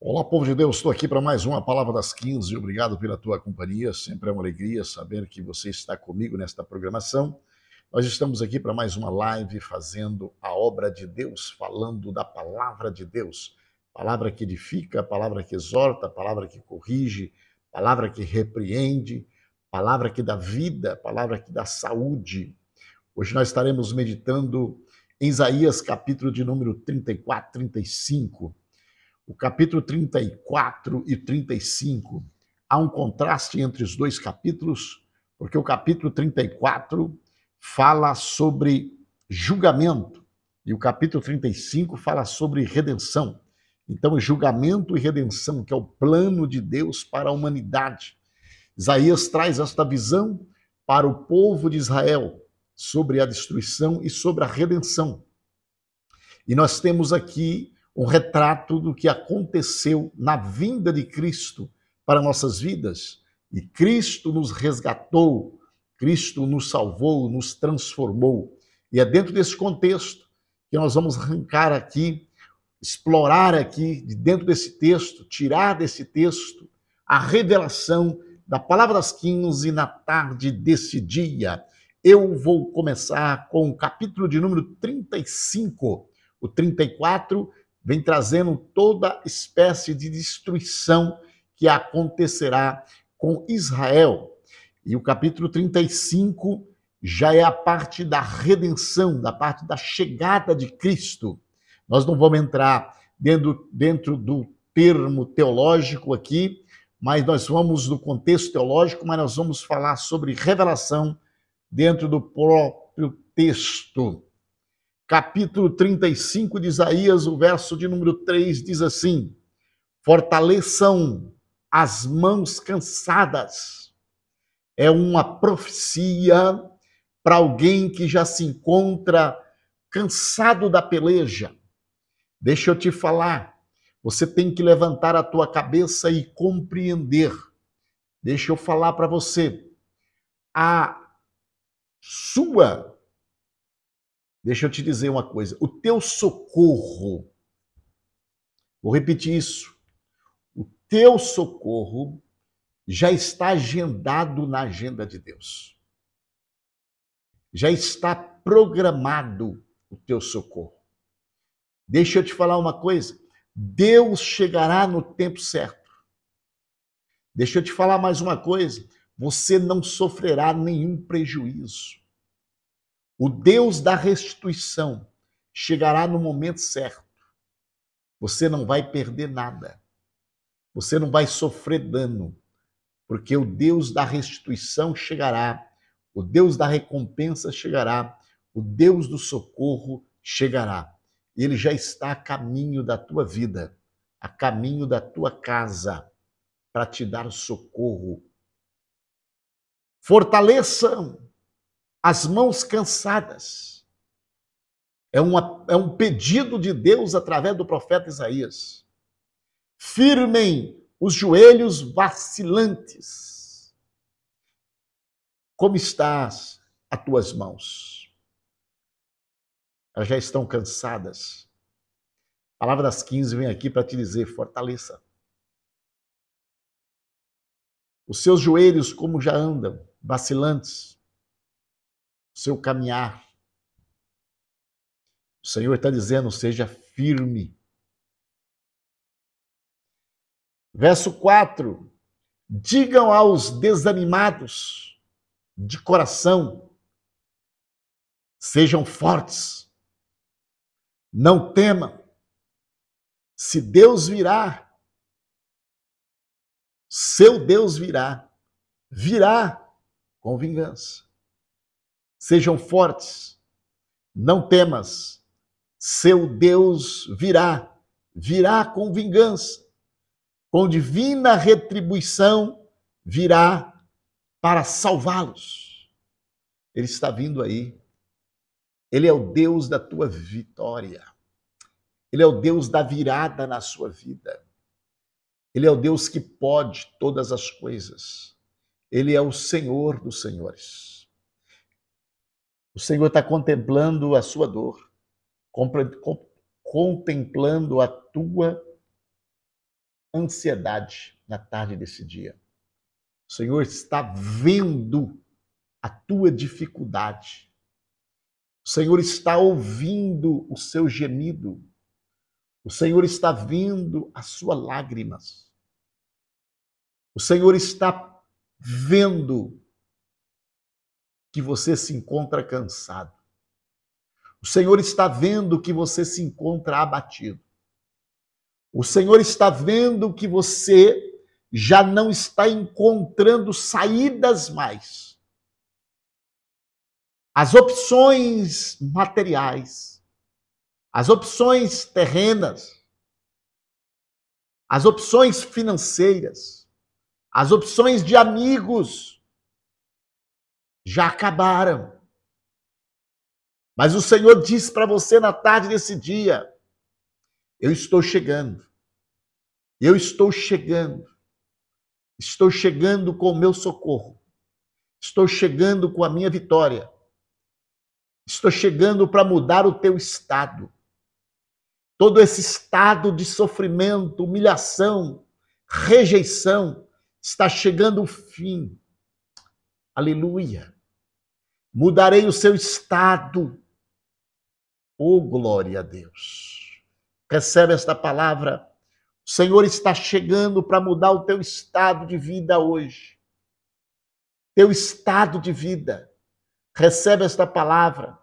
Olá, povo de Deus, estou aqui para mais uma Palavra das 15. Obrigado pela tua companhia, sempre é uma alegria saber que você está comigo nesta programação. Nós estamos aqui para mais uma live fazendo a obra de Deus, falando da palavra de Deus. Palavra que edifica, palavra que exorta, palavra que corrige, palavra que repreende, palavra que dá vida, palavra que dá saúde. Hoje nós estaremos meditando em Isaías, capítulo de número 34, 35. O capítulo 34 e 35. Há um contraste entre os dois capítulos, porque o capítulo 34 fala sobre julgamento e o capítulo 35 fala sobre redenção. Então, julgamento e redenção, que é o plano de Deus para a humanidade. Isaías traz esta visão para o povo de Israel sobre a destruição e sobre a redenção. E nós temos aqui um retrato do que aconteceu na vinda de Cristo para nossas vidas. E Cristo nos resgatou, Cristo nos salvou, nos transformou. E é dentro desse contexto que nós vamos arrancar aqui, explorar aqui, dentro desse texto, tirar desse texto, a revelação da Palavra às 15 na tarde desse dia. Eu vou começar com o capítulo de número 35. O 34 vem trazendo toda espécie de destruição que acontecerá com Israel. E o capítulo 35 já é a parte da redenção, da parte da chegada de Cristo. Nós não vamos entrar dentro, dentro do termo teológico aqui, mas nós vamos do contexto teológico, mas nós vamos falar sobre revelação dentro do próprio texto. Capítulo 35 de Isaías, o verso de número 3 diz assim: Fortaleçam as mãos cansadas. É uma profecia para alguém que já se encontra cansado da peleja. Deixa eu te falar, você tem que levantar a tua cabeça e compreender. Deixa eu falar para você. A sua Deixa eu te dizer uma coisa, o teu socorro. Vou repetir isso. O teu socorro já está agendado na agenda de Deus. Já está programado o teu socorro. Deixa eu te falar uma coisa. Deus chegará no tempo certo. Deixa eu te falar mais uma coisa: você não sofrerá nenhum prejuízo. O Deus da restituição chegará no momento certo. Você não vai perder nada. Você não vai sofrer dano, porque o Deus da restituição chegará, o Deus da recompensa chegará, o Deus do socorro chegará e ele já está a caminho da tua vida, a caminho da tua casa, para te dar socorro. Fortaleça as mãos cansadas. É, uma, é um pedido de Deus através do profeta Isaías. Firmem os joelhos vacilantes. Como estás as tuas mãos? elas já estão cansadas. A palavra das 15 vem aqui para te dizer: fortaleça. Os seus joelhos, como já andam, vacilantes. O seu caminhar. O Senhor está dizendo: seja firme. Verso 4: Digam aos desanimados de coração, sejam fortes. Não tema, Se Deus virá, seu Deus virá, virá com vingança. Sejam fortes, não temas, seu Deus virá, virá com vingança, com divina retribuição, virá para salvá-los. Ele está vindo aí ele é o Deus da tua vitória. Ele é o Deus da virada na sua vida. Ele é o Deus que pode todas as coisas. Ele é o Senhor dos Senhores. O Senhor está contemplando a sua dor, contemplando a tua ansiedade na tarde desse dia. O Senhor está vendo a tua dificuldade o Senhor está ouvindo o seu gemido. O Senhor está vendo as suas lágrimas. O Senhor está vendo que você se encontra cansado. O Senhor está vendo que você se encontra abatido. O Senhor está vendo que você já não está encontrando saídas mais as opções materiais, as opções terrenas, as opções financeiras, as opções de amigos já acabaram. Mas o Senhor disse para você na tarde desse dia: Eu estou chegando. Eu estou chegando. Estou chegando com o meu socorro. Estou chegando com a minha vitória. Estou chegando para mudar o teu estado. Todo esse estado de sofrimento, humilhação, rejeição, está chegando o fim. Aleluia. Mudarei o seu estado. Oh, glória a Deus. Recebe esta palavra. O Senhor está chegando para mudar o teu estado de vida hoje. Teu estado de vida. Recebe esta palavra.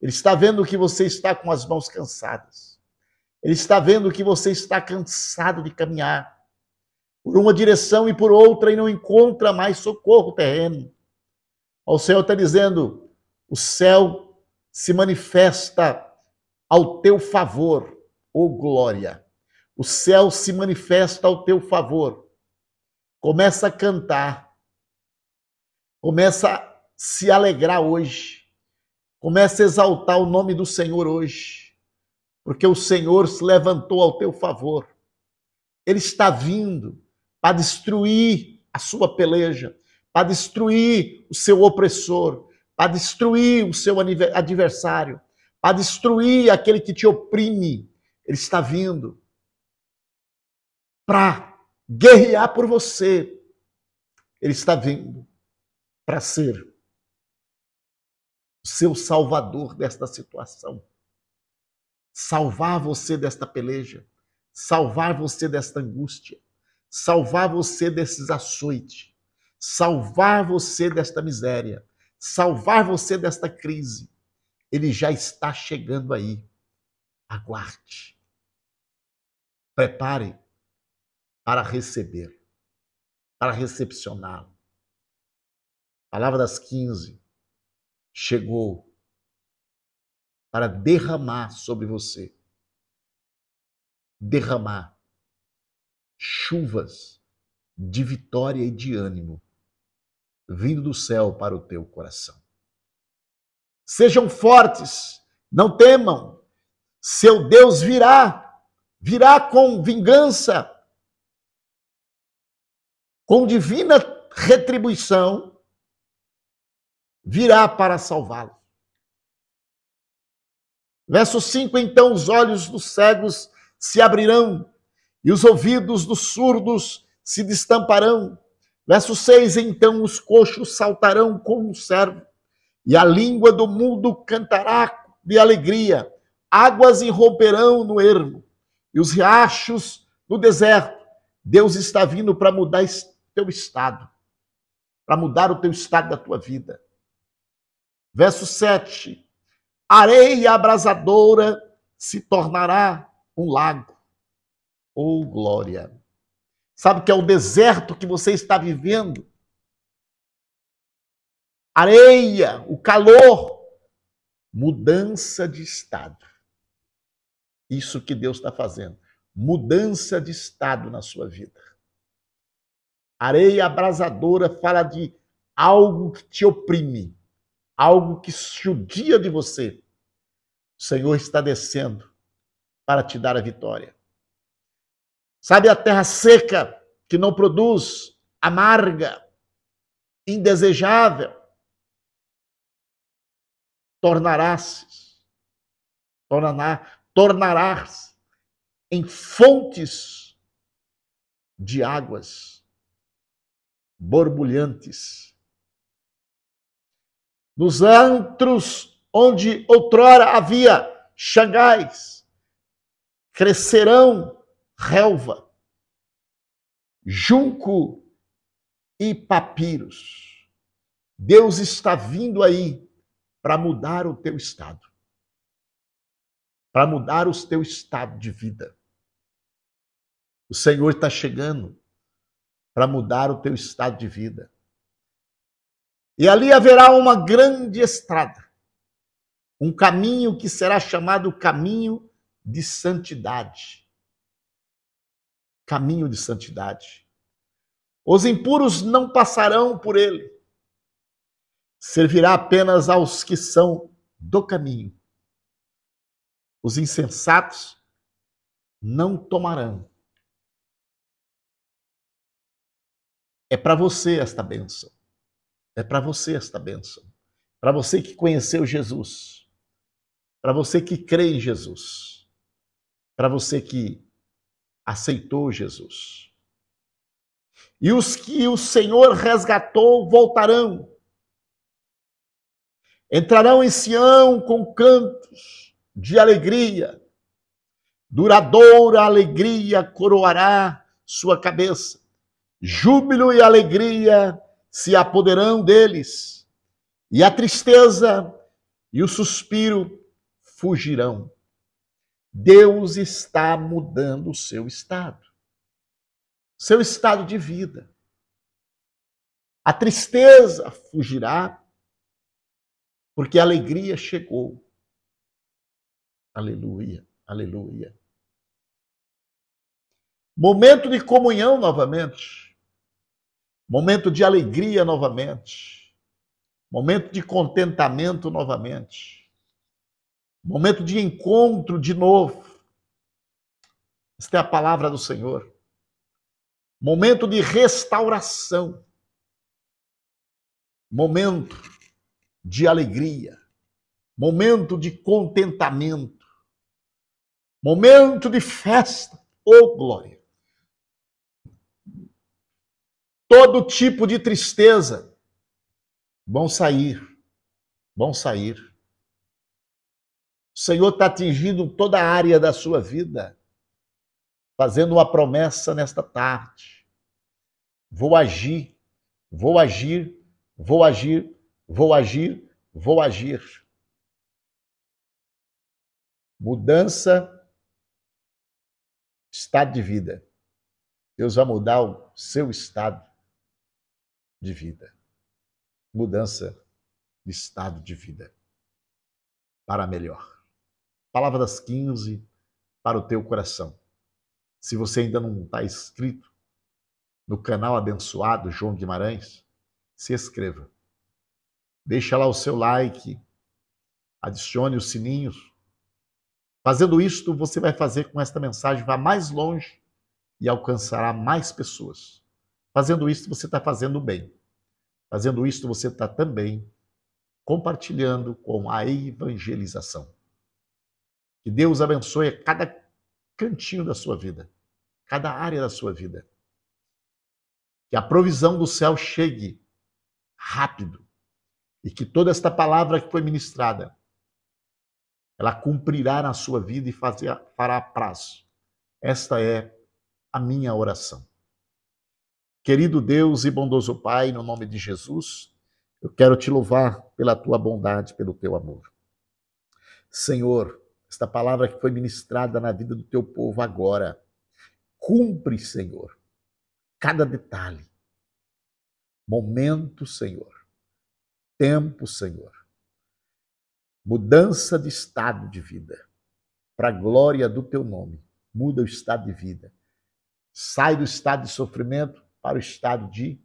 Ele está vendo que você está com as mãos cansadas. Ele está vendo que você está cansado de caminhar por uma direção e por outra e não encontra mais socorro terreno. O Senhor está dizendo: o céu se manifesta ao teu favor, ô oh glória. O céu se manifesta ao teu favor. Começa a cantar, começa se alegrar hoje. Comece a exaltar o nome do Senhor hoje, porque o Senhor se levantou ao teu favor. Ele está vindo para destruir a sua peleja, para destruir o seu opressor, para destruir o seu adversário, para destruir aquele que te oprime. Ele está vindo para guerrear por você. Ele está vindo para ser seu salvador desta situação. Salvar você desta peleja, salvar você desta angústia, salvar você desses açoites, salvar você desta miséria, salvar você desta crise. Ele já está chegando aí. Aguarde. Prepare para receber, para recepcioná-lo. Palavra das 15 chegou para derramar sobre você derramar chuvas de vitória e de ânimo vindo do céu para o teu coração. Sejam fortes, não temam. Seu Deus virá, virá com vingança, com divina retribuição virá para salvá-lo. Verso 5: Então os olhos dos cegos se abrirão e os ouvidos dos surdos se destamparão. Verso 6: Então os coxos saltarão como um servo e a língua do mundo cantará de alegria. Águas irromperão no ermo e os riachos no deserto. Deus está vindo para mudar teu estado, para mudar o teu estado da tua vida. Verso 7. Areia abrasadora se tornará um lago. ou oh, glória! Sabe que é o deserto que você está vivendo? Areia, o calor, mudança de estado. Isso que Deus está fazendo. Mudança de estado na sua vida. Areia abrasadora fala de algo que te oprime algo que judia de você, o Senhor está descendo para te dar a vitória. Sabe a terra seca que não produz, amarga, indesejável, tornará-se, tornará, tornarás em fontes de águas borbulhantes nos antros onde outrora havia xangais, crescerão relva, junco e papiros. Deus está vindo aí para mudar o teu estado, para mudar o teu estado de vida. O Senhor está chegando para mudar o teu estado de vida. E ali haverá uma grande estrada, um caminho que será chamado caminho de santidade. Caminho de santidade. Os impuros não passarão por ele. Servirá apenas aos que são do caminho. Os insensatos não tomarão. É para você esta bênção. É para você esta bênção. Para você que conheceu Jesus. Para você que crê em Jesus. Para você que aceitou Jesus. E os que o Senhor resgatou voltarão. Entrarão em Sião com cantos de alegria. Duradoura alegria coroará sua cabeça. Júbilo e alegria se apoderarão deles, e a tristeza e o suspiro fugirão. Deus está mudando o seu estado, seu estado de vida. A tristeza fugirá, porque a alegria chegou. Aleluia, aleluia. Momento de comunhão novamente. Momento de alegria novamente. Momento de contentamento novamente. Momento de encontro de novo. Esta é a palavra do Senhor. Momento de restauração. Momento de alegria. Momento de contentamento. Momento de festa. Oh, glória! Todo tipo de tristeza. Bom sair. Bom sair. O Senhor está atingindo toda a área da sua vida, fazendo uma promessa nesta tarde. Vou agir, vou agir, vou agir, vou agir, vou agir. Mudança, estado de vida. Deus vai mudar o seu estado de vida, mudança de estado de vida para melhor. Palavra das 15 para o teu coração. Se você ainda não está inscrito no canal abençoado João Guimarães, se inscreva. Deixa lá o seu like, adicione os sininhos. Fazendo isto, você vai fazer com esta mensagem vá mais longe e alcançará mais pessoas. Fazendo isso, você está fazendo bem. Fazendo isso, você está também compartilhando com a evangelização. Que Deus abençoe cada cantinho da sua vida, cada área da sua vida. Que a provisão do céu chegue rápido e que toda esta palavra que foi ministrada ela cumprirá na sua vida e fará prazo. Esta é a minha oração. Querido Deus e bondoso Pai, no nome de Jesus, eu quero te louvar pela tua bondade, pelo teu amor. Senhor, esta palavra que foi ministrada na vida do teu povo agora, cumpre, Senhor, cada detalhe, momento, Senhor, tempo, Senhor, mudança de estado de vida, para a glória do teu nome, muda o estado de vida, sai do estado de sofrimento para o estado de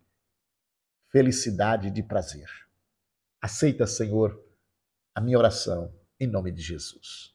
felicidade e de prazer. Aceita, Senhor, a minha oração em nome de Jesus.